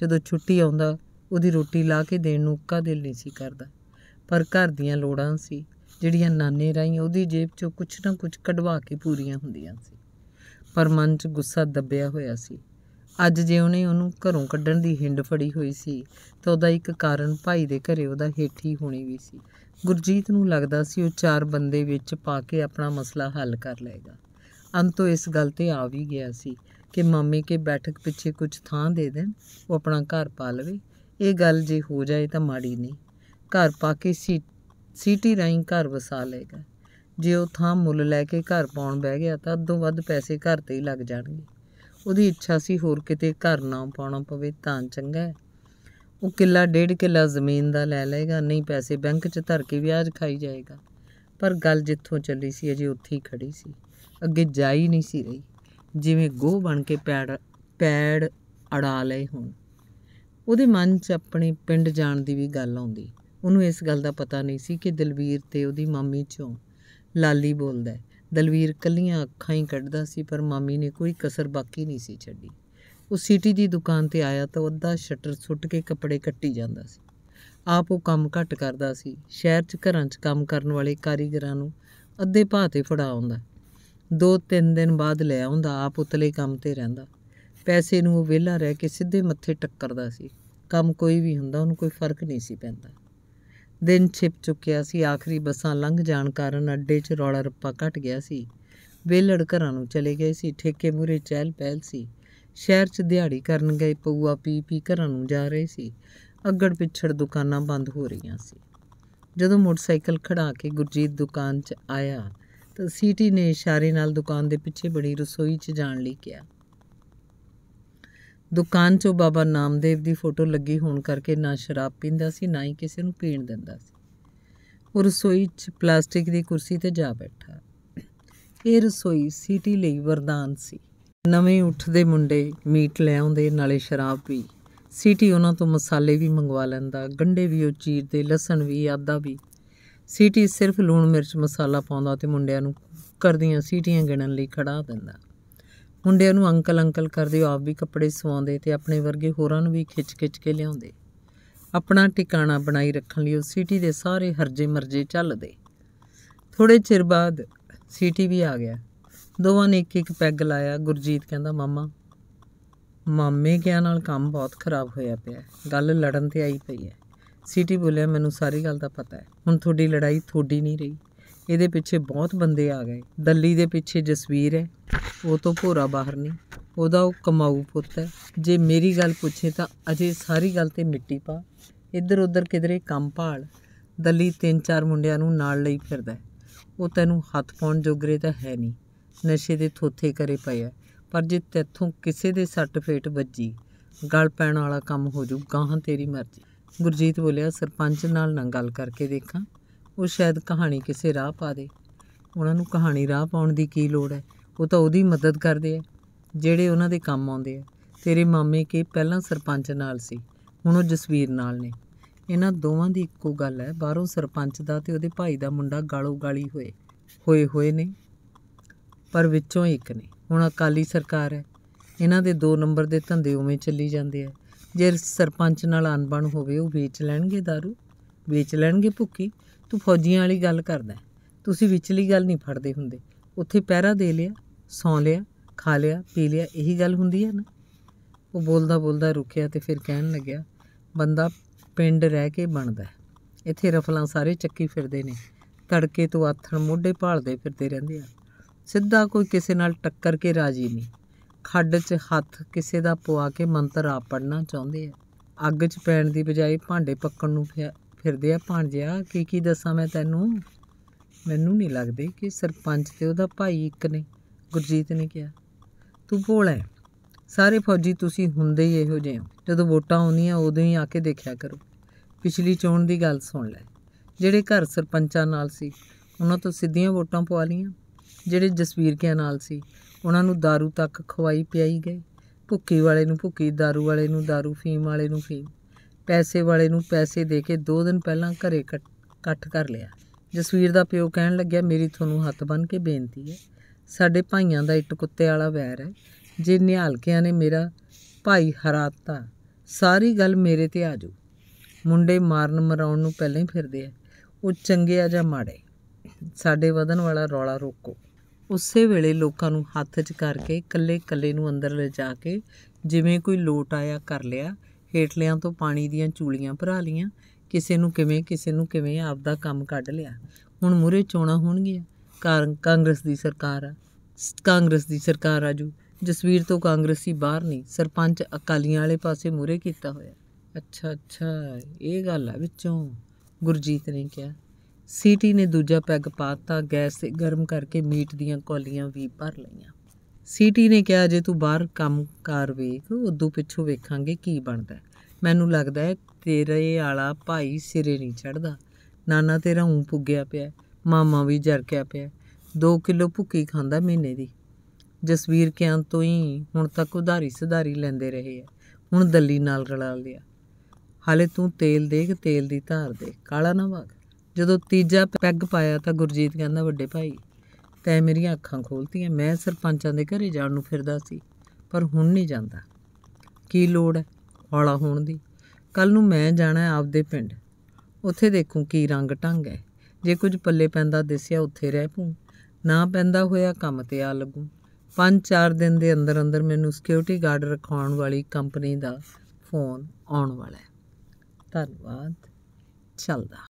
ਜਦੋਂ ਛੁੱਟੀ ਆਉਂਦਾ ਉਹਦੀ ਰੋਟੀ ਲਾ ਕੇ ਦੇਣ ਨੂੰ ਕਾ ਦਿਲ ਨਹੀਂ ਸੀ ਕਰਦਾ ਪਰ ਘਰ ਦੀਆਂ ਲੋੜਾਂ ਸੀ ਜਿਹੜੀਆਂ ਨਾਨੇ ਰਾਈ ਉਹਦੀ ਜੇਬ 'ਚੋਂ ਕੁਛ ਨਾ ਕੁਛ ਕਢਵਾ ਕੇ ਪੂਰੀਆਂ ਹੁੰਦੀਆਂ ਸੀ ਪਰ ਮਨ 'ਚ ਗੁੱਸਾ ਦੱਬਿਆ ਹੋਇਆ ਸੀ ਅੱਜ ਜੇ ਉਹਨੇ ਉਹਨੂੰ ਘਰੋਂ ਕੱਢਣ ਦੀ ਹਿੰਡ ਫੜੀ ਹੋਈ ਸੀ ਤਾਂ ਉਹਦਾ ਇੱਕ ਕਾਰਨ ਭਾਈ ਦੇ ਘਰੇ ਉਹਦਾ ਹੇਠੀ ਹੋਣੀ ਵੀ ਸੀ ਗੁਰਜੀਤ ਨੂੰ ਲੱਗਦਾ ਸੀ ਉਹ ਚਾਰ ਬੰਦੇ ਵਿੱਚ ਪਾ ਕੇ ਆਪਣਾ ਮਸਲਾ ਹੱਲ ਕਰ ਲਏਗਾ ਅੰਤੋ ਇਸ ਗੱਲ ਤੇ ਆ ਵੀ ਗਿਆ ਸੀ ਕਿ ਮਾਮੇ ਕੇ ਬੈਠਕ ਪਿੱਛੇ ਕੁਝ ਥਾਂ ਦੇ ਦੇਣ ਉਹ ਆਪਣਾ ਘਰ ਪਾ ਲਵੇ ਇਹ ਗੱਲ ਜੇ ਹੋ ਜਾਏ ਤਾਂ ਮਾੜੀ ਨਹੀਂ ਘਰ ਪਾ ਕੇ ਸਿਟੀ ਰਾਈਂ ਘਰ ਵਸਾ ਲਏਗਾ ਜੇ ਉਹ ਥਾਂ ਮੁੱਲ ਲੈ ਕੇ ਘਰ ਪਾਉਣ ਬਹਿ ਗਿਆ ਤਾਂ ਅੱਧੋਂ ਵੱਧ ਪੈਸੇ ਘਰ ਤੇ ਹੀ ਲੱਗ ਜਾਣਗੇ ਉਹਦੀ ਇੱਛਾ ਸੀ ਹੋਰ ਕਿਤੇ ਘਰ ਨਾ ਪਾਉਣਾ ਪਵੇ ਤਾਂ ਚੰਗਾ ਹੈ ਉਹ ਕਿੱਲਾ ਡੇਢ ਕਿੱਲਾ ਜ਼ਮੀਨ ਦਾ ਲੈ ਲਏਗਾ ਨਹੀਂ ਪੈਸੇ ਬੈਂਕ 'ਚ ਧਰ ਕੇ ਵਿਆਜ ਖਾਈ ਜਾਏਗਾ ਪਰ ਗੱਲ ਜਿੱਥੋਂ ਚੱਲੀ ਸੀ ਅਜੇ ਉੱਥੇ ਹੀ ਖੜੀ ਸੀ ਅੱਗੇ ਜਾ ਹੀ ਨਹੀਂ ਸੀ ਰਹੀ ਜਿਵੇਂ ਗੋਹ ਬਣ ਕੇ ਪੈੜ ਪੈੜ ਅੜਾ ਲਏ ਹੋਣ ਉਹਦੇ ਮਨ 'ਚ ਆਪਣੇ ਪਿੰਡ ਜਾਣ ਦੀ ਵੀ ਗੱਲ ਆਉਂਦੀ ਉਹਨੂੰ ਇਸ ਗੱਲ ਦਾ ਪਤਾ ਨਹੀਂ ਸੀ ਕਿ ਦਲਵੀਰ ਤੇ ਉਹਦੀ ਮੰਮੀ 'ਚੋਂ ਲਾਲੀ ਬੋਲਦਾ ਦਲਵੀਰ ਕੱਲੀਆਂ ਅੱਖਾਂ ਹੀ ਕੱਢਦਾ ਸੀ ਪਰ ਮਾਮੀ ਨੇ ਕੋਈ ਕਸਰ ਬਾਕੀ ਨਹੀਂ ਸੀ ਛੱਡੀ ਉਹ ਸਿਟੀ ਦੀ ਦੁਕਾਨ ਤੇ ਆਇਆ ਤਾਂ ਅੱਧਾ ਸ਼ਟਰ ਸੁੱਟ ਕੇ ਕੱਪੜੇ ਕੱਟੀ ਜਾਂਦਾ ਸੀ ਆਪ ਉਹ ਕੰਮ ਘੱਟ ਕਰਦਾ ਸੀ ਸ਼ਹਿਰ 'ਚ ਘਰਾਂ 'ਚ ਕੰਮ ਕਰਨ ਵਾਲੇ ਕਾਰੀਗਰਾਂ ਨੂੰ ਅੱਧੇ ਭਾਅ ਤੇ ਫੜਾ ਆਉਂਦਾ ਦੋ ਤਿੰਨ ਦਿਨ ਬਾਅਦ ਲੈ ਆਉਂਦਾ ਆਪ ਉਤਲੇ ਕੰਮ ਤੇ ਰਹਿੰਦਾ ਪੈਸੇ ਨੂੰ ਉਹ ਵਿਹਲਾ ਰਹਿ ਕੇ ਸਿੱਧੇ ਮੱਥੇ ਟੱਕਰਦਾ ਸੀ ਕੰਮ ਕੋਈ ਵੀ ਹੁੰਦਾ ਉਹਨੂੰ ਕੋਈ ਫਰਕ ਨਹੀਂ ਸੀ ਪੈਂਦਾ ਦਿਨ ਛਿਪ ਚੁੱਕਿਆ ਸੀ ਆਖਰੀ ਬੱਸਾਂ ਲੰਘ ਜਾਣ ਕਾਰਨ ਅੱਡੇ 'ਚ ਰੌਲਾ ਰੱਪਾ ਘਟ ਗਿਆ ਸੀ ਵੇਲੜ ਘਰਾਂ ਨੂੰ ਚਲੇ ਗਏ ਸੀ ਠੇਕੇ ਮੂਰੇ ਚਹਿਲ ਪਹਿਲ ਸੀ ਸ਼ਹਿਰ 'ਚ ਦਿਹਾੜੀ ਕਰਨ ਗਏ ਪਊਆ ਪੀ ਪੀ ਘਰਾਂ ਨੂੰ ਜਾ ਰਹੇ ਸੀ ਅੱਗੜ ਪਿੱਛੜ ਦੁਕਾਨਾਂ ਬੰਦ ਹੋ ਰਹੀਆਂ ਸੀ ਜਦੋਂ ਮੋਟਰਸਾਈਕਲ ਖੜਾ ਕੇ ਗੁਰਜੀਤ ਦੁਕਾਨ 'ਚ ਆਇਆ ਤਾਂ ਸੀਟੀ ਨੇ ਇਸ਼ਾਰੇ ਨਾਲ ਦੁਕਾਨ ਦੇ ਪਿੱਛੇ ਬੜੀ ਰਸੋਈ 'ਚ ਜਾਣ ਲਈ ਕਿਹਾ ਦੁਕਾਨ 'ਚੋਂ ਬਾਬਾ ਨਾਮਦੇਵ ਦੀ ਫੋਟੋ ਲੱਗੀ ਹੋਣ ਕਰਕੇ ਨਾ ਸ਼ਰਾਬ ਪੀਂਦਾ ਸੀ ਨਾ ਹੀ ਕਿਸੇ ਨੂੰ ਪੀਣ ਦਿੰਦਾ ਸੀ ਉਹ ਰਸੋਈ 'ਚ ਪਲਾਸਟਿਕ ਦੀ ਕੁਰਸੀ ਤੇ ਜਾ ਬੈਠਾ ਇਹ ਰਸੋਈ ਸਿਟੀ ਲਈ ਵਰਦਾਨ ਸੀ ਨਵੇਂ ਉੱਠਦੇ ਮੁੰਡੇ ਮੀਟ ਲੈ ਆਉਂਦੇ ਨਾਲੇ ਸ਼ਰਾਬ ਵੀ ਸਿਟੀ ਉਹਨਾਂ ਤੋਂ ਮਸਾਲੇ ਵੀ ਮੰਗਵਾ ਲੈਂਦਾ ਗੰਡੇ ਵੀ ਉਹ ਦੇ ਲਸਣ ਵੀ ਆਦਾ ਵੀ ਸਿਟੀ ਸਿਰਫ ਲੂਣ ਮਿਰਚ ਮਸਾਲਾ ਪਾਉਂਦਾ ਤੇ ਮੁੰਡਿਆਂ ਨੂੰ ਕਰਦੀਆਂ ਸੀਟੀਆਂ ਗਿਣਨ ਲਈ ਖੜਾ ਦਿੰਦਾ ਮੁੰਡਿਆਂ ਨੂੰ ਅੰਕਲ ਅੰਕਲ ਕਰਦੇ ਆਪ ਵੀ ਕੱਪੜੇ ਸਵਾਉਂਦੇ ਤੇ ਆਪਣੇ ਵਰਗੇ ਹੋਰਾਂ ਨੂੰ ਵੀ ਖਿੱਚ-ਖਿੱਚ ਕੇ ਲਿਆਉਂਦੇ ਆਪਣਾ ਟਿਕਾਣਾ ਬਣਾਈ ਰੱਖਣ ਲਈ ਉਹ ਸਿਟੀ ਦੇ ਸਾਰੇ ਹਰਜੇ ਮਰਜੇ ਚੱਲਦੇ ਥੋੜੇ ਚਿਰ ਬਾਅਦ ਸਿਟੀ ਵੀ ਆ ਗਿਆ ਦੋਵਾਂ ਨੇ ਇੱਕ ਇੱਕ ਪੈਗ ਲਾਇਆ ਗੁਰਜੀਤ ਕਹਿੰਦਾ ਮਾਮਾ ਮਾਮੇ ਗਿਆ ਨਾਲ ਕੰਮ ਬਹੁਤ ਖਰਾਬ ਹੋਇਆ ਪਿਆ ਗੱਲ ਲੜਨ ਤੇ ਆਈ ਪਈ ਹੈ ਸਿਟੀ ਬੋਲਿਆ ਮੈਨੂੰ ਸਾਰੀ ਗੱਲ ਦਾ ਪਤਾ ਹੈ ਹੁਣ ਤੁਹਾਡੀ ਲੜਾਈ ਥੋੜੀ ਨਹੀਂ ਰਹੀ ਇਹਦੇ ਪਿੱਛੇ ਬਹੁਤ ਬੰਦੇ ਆ ਗਏ ਦੱਲੀ ਦੇ ਪਿੱਛੇ ਜਸਵੀਰ ਹੈ ਉਹ ਤੋਂ ਭੋਰਾ ਬਾਹਰ ਨਹੀਂ ਉਹਦਾ ਉਹ ਕਮਾਊ ਪੁੱਤ ਹੈ ਜੇ ਮੇਰੀ ਗੱਲ ਪੁੱਛੇ ਤਾਂ ਅਜੇ ਸਾਰੀ ਗੱਲ ਤੇ ਮਿੱਟੀ ਪਾ ਇੱਧਰ ਉੱਧਰ ਕਿਧਰੇ ਕੰਮ ਭਾਲ ਦੱਲੀ ਤਿੰਨ ਚਾਰ ਮੁੰਡਿਆਂ ਨੂੰ ਨਾਲ ਲਈ ਫਿਰਦਾ ਉਹ ਤੈਨੂੰ ਹੱਥ ਪਾਉਣ ਜੋਗਰੇ ਤਾਂ ਹੈ ਨਹੀਂ ਨਸ਼ੇ ਦੇ ਥੋਥੇ ਕਰੇ ਪਏ ਆ ਪਰ ਜੇ ਤੇਥੋਂ ਕਿਸੇ ਦੇ ਸੱਟ ਫੇਟ ਵੱਜੀ ਗਲ ਪੈਣ ਵਾਲਾ ਕੰਮ ਹੋ ਜੂ ਗਾਹਾਂ ਤੇਰੀ ਮਰਜ਼ੀ ਗੁਰਜੀਤ ਬੋਲਿਆ ਸਰਪੰਚ ਨਾਲ ਨਾ ਗੱਲ ਕਰਕੇ ਦੇਖਾਂ ਉਹ ਸ਼ਾਇਦ ਕਹਾਣੀ ਕਿਸੇ ਰਾਹ ਪਾ ਦੇ ਉਹਨਾਂ ਨੂੰ ਕਹਾਣੀ ਰਾਹ ਪਾਉਣ ਦੀ ਕੀ ਲੋੜ ਹੈ ਉਹ ਤਾਂ ਉਹਦੀ ਮਦਦ ਕਰਦੇ ਆ ਜਿਹੜੇ ਉਹਨਾਂ ਦੇ ਕੰਮ ਆਉਂਦੇ ਆ ਤੇਰੇ ਮਾਮੇ ਕੇ ਪਹਿਲਾਂ ਸਰਪੰਚ ਨਾਲ ਸੀ ਹੁਣ ਉਹ ਜਸਵੀਰ ਨਾਲ ਨੇ ਇਹਨਾਂ ਦੋਵਾਂ ਦੀ ਇੱਕੋ ਗੱਲ ਹੈ ਬਾਹਰੋਂ ਸਰਪੰਚ ਦਾ ਤੇ ਉਹਦੇ ਭਾਈ ਦਾ ਮੁੰਡਾ ਗਾਲੋ ਗਾਲੀ ਹੋਏ ਹੋਏ ਹੋਏ ਨੇ ਪਰ ਵਿੱਚੋਂ ਇੱਕ ਨੇ ਹੁਣ ਅਕਾਲੀ ਸਰਕਾਰ ਹੈ ਇਹਨਾਂ ਦੇ ਦੋ ਨੰਬਰ ਦੇ ਧੰਦੇ ਉਵੇਂ ਚੱਲੀ ਜਾਂਦੇ ਆ ਜੇ ਸਰਪੰਚ ਨਾਲ ਅਨਬਣ ਹੋਵੇ ਉਹ ਵੇਚ ਲੈਣਗੇ दारू ਵੇਚ ਲੈਣਗੇ ਭੁੱਕੀ ਤੂੰ ਫੌਜੀਆਂ ਵਾਲੀ ਗੱਲ ਕਰਦਾ ਤੁਸੀਂ ਵਿਚਲੀ ਗੱਲ ਨਹੀਂ ਫੜਦੇ ਹੁੰਦੇ ਉੱਥੇ ਪਹਿਰਾ ਦੇ ਲਿਆ ਸੌ ਲਿਆ ਖਾ ਲਿਆ ਪੀ ਲਿਆ ਇਹੀ ਗੱਲ ਹੁੰਦੀ ਹੈ ਨਾ ਉਹ ਬੋਲਦਾ ਬੋਲਦਾ ਰੁਕਿਆ ਤੇ ਫਿਰ ਕਹਿਣ ਲੱਗਿਆ ਬੰਦਾ ਪਿੰਡ ਰਹਿ ਕੇ ਬਣਦਾ ਇੱਥੇ ਰਫਲਾਂ ਸਾਰੇ ਚੱਕੀ ਫਿਰਦੇ ਨੇ ਤੜਕੇ ਤੋਂ ਆਥਣ ਮੋਢੇ ਭਾਲਦੇ ਫਿਰਦੇ ਰਹਿੰਦੇ ਆ ਸਿੱਧਾ ਕੋਈ ਕਿਸੇ ਨਾਲ ਟੱਕਰ ਕੇ ਰਾਜੀ ਨਹੀਂ ਖੱਡ 'ਚ ਹੱਥ ਕਿਸੇ ਦਾ ਪਵਾ ਕੇ ਮੰਤਰ ਆਪ ਪੜਨਾ ਚਾਹੁੰਦੇ ਆ ਅੱਗ 'ਚ ਪੈਣ ਦੀ ਬਜਾਏ ਭਾਂਡੇ ਪੱਕਣ ਨੂੰ ਫਿਰਦੇ ਆ ਭਾਂਜਿਆ ਕੀ ਕੀ ਦੱਸਾਂ ਮੈਂ ਤੈਨੂੰ ਮੈਨੂੰ ਨਹੀਂ ਲੱਗਦੇ ਕਿ ਸਰਪੰਚ ਤੇ ਉਹਦਾ ਭਾਈ ਇੱਕ ਨੇ ਗੁਰਜੀਤ ਨੇ ਕਿਹਾ ਤੂੰ ਭੋਲਾ ਹੈ ਸਾਰੇ ਫੌਜੀ ਤੁਸੀਂ ਹੁੰਦੇ ਹੀ ਇਹੋ ਜਿਹੇ ਜਦੋਂ ਵੋਟਾਂ ਆਉਂਦੀਆਂ ਉਦੋਂ ਹੀ ਆ ਕੇ ਦੇਖਿਆ ਕਰੋ ਪਿਛਲੀ ਚੋਣ ਦੀ ਗੱਲ ਸੁਣ ਲੈ ਜਿਹੜੇ ਘਰ ਸਰਪੰਚਾਂ ਨਾਲ ਸੀ ਉਹਨਾਂ ਤੋਂ ਸਿੱਧੀਆਂ ਵੋਟਾਂ ਪਵਾ ਲੀਆਂ ਜਿਹੜੇ ਜਸਵੀਰ ਕੇ ਨਾਲ ਸੀ ਉਹਨਾਂ ਨੂੰ दारू ਤੱਕ ਖਵਾਈ ਪਿਆਈ ਗਈ ਭੁੱਕੀ ਵਾਲੇ ਨੂੰ ਭੁੱਕੀ दारू ਵਾਲੇ ਨੂੰ दारू ਫੀਮ ਵਾਲੇ ਨੂੰ ਫੀਮ ਪੈਸੇ ਵਾਲੇ ਨੂੰ ਪੈਸੇ ਦੇ ਕੇ 2 ਦਿਨ ਪਹਿਲਾਂ ਘਰੇ ਇਕੱਠ ਕਰ ਲਿਆ ਜਸਵੀਰ ਦਾ ਪਿਓ ਕਹਿਣ ਲੱਗਿਆ ਮੇਰੀ ਤੁਹਾਨੂੰ ਹੱਥ ਬੰਨ ਕੇ ਬੇਨਤੀ ਹੈ ਸਾਡੇ ਭਾਈਆਂ ਦਾ ਇੱਟ ਕੁੱਤੇ ਵਾਲਾ ਵੈਰ ਹੈ ਜੇ ਨਿਹਾਲਕਿਆਂ ਨੇ ਮੇਰਾ ਭਾਈ ਹਰਾਤਾ ਸਾਰੀ ਗੱਲ ਮੇਰੇ ਤੇ ਆ ਜੂ ਮੁੰਡੇ ਮਾਰਨ ਮਰਾਉਣ ਨੂੰ ਪਹਿਲਾਂ ਹੀ ਫਿਰਦੇ ਆ ਉਹ ਚੰਗੇ ਆ ਜਾਂ ਮਾੜੇ ਸਾਡੇ ਵਧਨ ਵਾਲਾ ਰੌਲਾ ਰੋਕੋ ਉਸੇ ਵੇਲੇ ਲੋਕਾਂ ਨੂੰ ਹੱਥ 'ਚ ਕਰਕੇ ਇਕੱਲੇ-ਇਕੱਲੇ ਨੂੰ ਅੰਦਰ ਲਿਜਾ ਕੇ ਜਿਵੇਂ ਕੋਈ ਲੋਟ ਆਇਆ ਕਰ ਲਿਆ ਹੇਠਲਿਆਂ ਤੋਂ ਪਾਣੀ ਦੀਆਂ ਚੂਲੀਆਂ ਭਰਾ ਲੀਆਂ ਕਿਸੇ ਨੂੰ ਕਿਵੇਂ ਕਿਸੇ ਨੂੰ ਕਿਵੇਂ ਆਪਦਾ ਕੰਮ ਕੱਢ ਲਿਆ ਹੁਣ ਮੂਰੇ ਚੋਣਾ ਹੋਣਗੀਆਂ ਕਾਰਨ ਕਾਂਗਰਸ ਦੀ ਸਰਕਾਰ ਆ ਕਾਂਗਰਸ ਦੀ ਸਰਕਾਰ ਆ ਜੂ ਜਸਵੀਰ ਤੋਂ ਕਾਂਗਰਸੀ ਬਾਹਰ ਨਹੀਂ ਸਰਪੰਚ ਅਕਾਲੀਆਂ ਵਾਲੇ ਪਾਸੇ ਮੂਰੇ ਕੀਤਾ ਹੋਇਆ ਅੱਛਾ ਅੱਛਾ ਇਹ ਗੱਲ ਆ ਵਿੱਚੋਂ ਗੁਰਜੀਤ ਨੇ ਕਿਹਾ ਸੀਟੀ ਨੇ ਦੂਜਾ ਪੈਗ ਪਾਤਾ ਗੈਸ ਤੇ ਗਰਮ ਕਰਕੇ ਮੀਟ ਦੀਆਂ ਕੌਲੀਆਂ ਵੀ ਭਰ ਲਈਆਂ ਸੀਟੀ ਨੇ ਕਿਹਾ ਜੇ ਤੂੰ ਬਾਹਰ ਕੰਮ ਕਰ ਵੇਖ ਉਦੋਂ ਪਿੱਛੋਂ ਵੇਖਾਂਗੇ ਕੀ ਬਣਦਾ ਮੈਨੂੰ ਲੱਗਦਾ ਹੈ ਤੇਰੇ ਆਲਾ ਭਾਈ ਸਿਰੇ ਨਹੀਂ ਚੜਦਾ ਨਾਨਾ ਤੇਰਾ ਉਂ ਪੁੱਗਿਆ ਪਿਆ ਮਾਮਾ ਵੀ ਜਰਕਿਆ ਪਿਆ 2 ਕਿਲੋ ਭੁੱਕੀ ਖਾਂਦਾ ਮਹੀਨੇ ਦੀ ਜਸਵੀਰ ਕਿਆਂ ਤੋਂ ਹੀ ਹੁਣ ਤੱਕ ਉਧਾਰੀ ਸੁਧਾਰੀ ਲੈਂਦੇ ਰਹੇ ਆ ਹੁਣ ਦੱਲੀ ਨਾਲ ਰਲਾ ਲਿਆ ਹਾਲੇ ਤੂੰ ਤੇਲ ਦੇਖ ਤੇਲ ਦੀ ਧਾਰ ਦੇ ਕਾਲਾ ਨਾ ਵਾਗ ਜਦੋਂ ਤੀਜਾ ਪੈਗ ਪਾਇਆ ਤਾਂ ਗੁਰਜੀਤ ਕਹਿੰਦਾ ਵੱਡੇ ਭਾਈ ਤੈ ਮੇਰੀਆਂ ਅੱਖਾਂ ਖੋਲਤੀਆਂ ਮੈਂ ਸਰਪੰਚਾਂ ਦੇ ਘਰੇ ਜਾਣ ਨੂੰ ਫਿਰਦਾ ਸੀ ਪਰ ਹੁਣ ਨਹੀਂ ਜਾਂਦਾ ਕੀ ਲੋੜ ਹੈ ਹੌਲਾ ਹੋਣ ਦੀ ਕੱਲ ਨੂੰ ਮੈਂ ਜਾਣਾ ਆਪਦੇ ਪਿੰਡ ਉੱਥੇ ਦੇਖੂ ਕੀ ਰੰਗ ਟੰਗ ਹੈ ਜੇ ਕੁਝ ਪੱਲੇ ਪੈਂਦਾ ਦਿਸਿਆ ਉੱਥੇ ਰਹਿ ਪੂੰ ਨਾ ਪੈਂਦਾ ਹੋਇਆ ਕੰਮ ਤੇ ਆ ਲੱਗੂ 5-4 ਦਿਨ ਦੇ ਅੰਦਰ ਅੰਦਰ ਮੈਨੂੰ ਸਿਕਿਉਰਿਟੀ ਗਾਰਡ ਰਖਾਉਣ ਵਾਲੀ ਕੰਪਨੀ ਦਾ ਫੋਨ ਆਉਣ ਵਾਲਾ ਹੈ ਧੰਨਵਾਦ ਚੱਲਦਾ